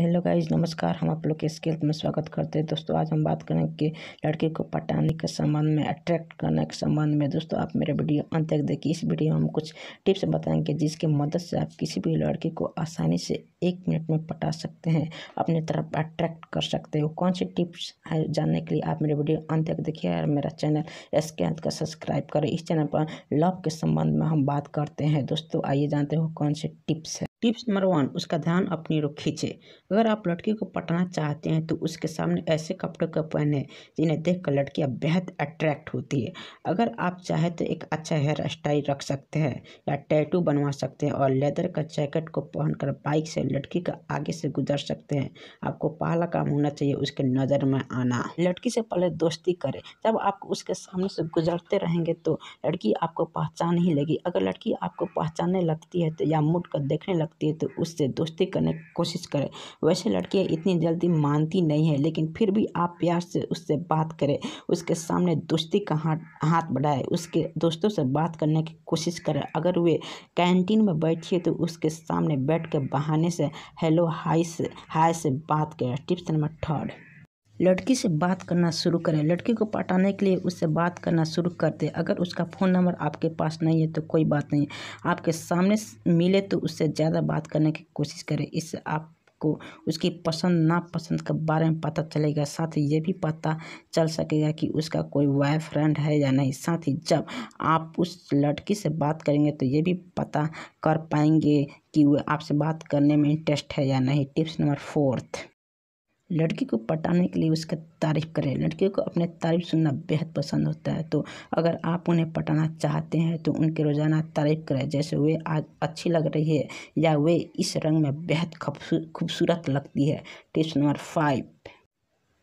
hello guys नमस्कार हम आप लोग के स्किल में स्वागत करते हैं दोस्तों आज हम बात करेंगे कि लड़की को पटाने के संबंध में अट्रैक्ट करने के संबंध में दोस्तों आप मेरे वीडियो अंत तक देखिए इस वीडियो में हम कुछ टिप्स बताएंगे जिसकी मदद से आप किसी भी लड़की को आसानी से एक मिनट में पटा सकते हैं अपनी तरफ अट्रैक्ट कर सकते हो कौन सी टिप्स है जानने के लिए आप मेरे वीडियो अंत तक देखिए और मेरा चैनल एसके अंत का सब्सक्राइब करें इस चैनल पर लव के संबंध में हम बात करते हैं दोस्तों आइए जानते हो कौन सी टिप्स हैं टिप्स नंबर वन उसका ध्यान अपनी ओर खींचे अगर आप लड़की को पटना चाहते हैं तो उसके सामने ऐसे कपड़े को पहने जिन्हें देख कर लड़कियाँ बेहद अट्रैक्ट होती है अगर आप चाहें तो एक अच्छा हेयर स्टाइल रख सकते हैं या टैटू बनवा सकते हैं और लेदर का जैकेट को पहनकर बाइक से लड़की का आगे से गुजर सकते हैं आपको पहला काम होना चाहिए उसके नज़र में आना लड़की से पहले दोस्ती करें जब आप उसके सामने से गुजरते रहेंगे तो लड़की आपको पहचान ही लगी अगर लड़की आपको पहचानने लगती है तो या मुड़ कर देखने लग सकती है तो उससे दोस्ती करने की कोशिश करें वैसे लड़कियाँ इतनी जल्दी मानती नहीं है लेकिन फिर भी आप प्यार से उससे बात करें उसके सामने दोस्ती का हाथ हाथ बढ़ाए उसके दोस्तों से बात करने की कोशिश करें अगर वे कैंटीन में बैठिए तो उसके सामने बैठ के बहाने से हेलो हाई से हाय से बात करें टिप्स नंबर थर्ड लड़की से बात करना शुरू करें लड़की को पटाने के लिए उससे बात करना शुरू कर दें अगर उसका फ़ोन नंबर आपके पास नहीं है तो कोई बात नहीं आपके सामने मिले तो उससे ज़्यादा बात करने की कोशिश करें इससे आप को उसकी पसंद नापसंद के बारे में पता चलेगा साथ ही ये भी पता चल सकेगा कि उसका कोई बॉयफ्रेंड है या नहीं साथ ही जब आप उस लड़की से बात करेंगे तो ये भी पता कर पाएंगे कि वह आपसे बात करने में इंटरेस्ट है या नहीं टिप्स नंबर फोर्थ लड़की को पटाने के लिए उसकी तारीफ़ करें लड़कियों को अपने तारीफ़ सुनना बेहद पसंद होता है तो अगर आप उन्हें पटाना चाहते हैं तो उनके रोज़ाना तारीफ़ करें जैसे वे आज अच्छी लग रही है या वे इस रंग में बेहद खूबसूरत लगती है टिप्स नंबर फाइव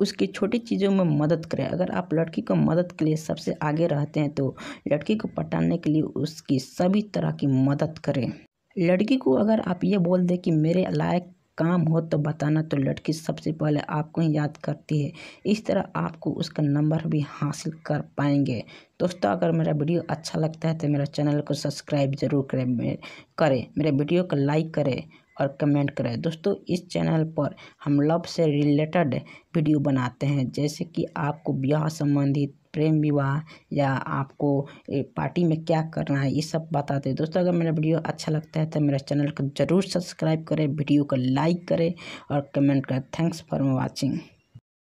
उसकी छोटी चीज़ों में मदद करें अगर आप लड़की को मदद के लिए सबसे आगे रहते हैं तो लड़की को पटाने के लिए उसकी सभी तरह की मदद करें लड़की को अगर आप ये बोल दें कि मेरे लायक काम हो तो बताना तो लड़की सबसे पहले आपको ही याद करती है इस तरह आपको उसका नंबर भी हासिल कर पाएंगे दोस्तों अगर मेरा वीडियो अच्छा लगता है तो मेरा चैनल को सब्सक्राइब ज़रूर करें करें मेरे वीडियो को लाइक करें और कमेंट करें दोस्तों इस चैनल पर हम लव से रिलेटेड वीडियो बनाते हैं जैसे कि आपको ब्याह संबंधित प्रेम विवाह या आपको पार्टी में क्या करना है ये सब बताते हैं दोस्तों अगर मेरा वीडियो अच्छा लगता है तो मेरे चैनल को ज़रूर सब्सक्राइब करें वीडियो को लाइक करें और कमेंट करें थैंक्स फॉर वॉचिंग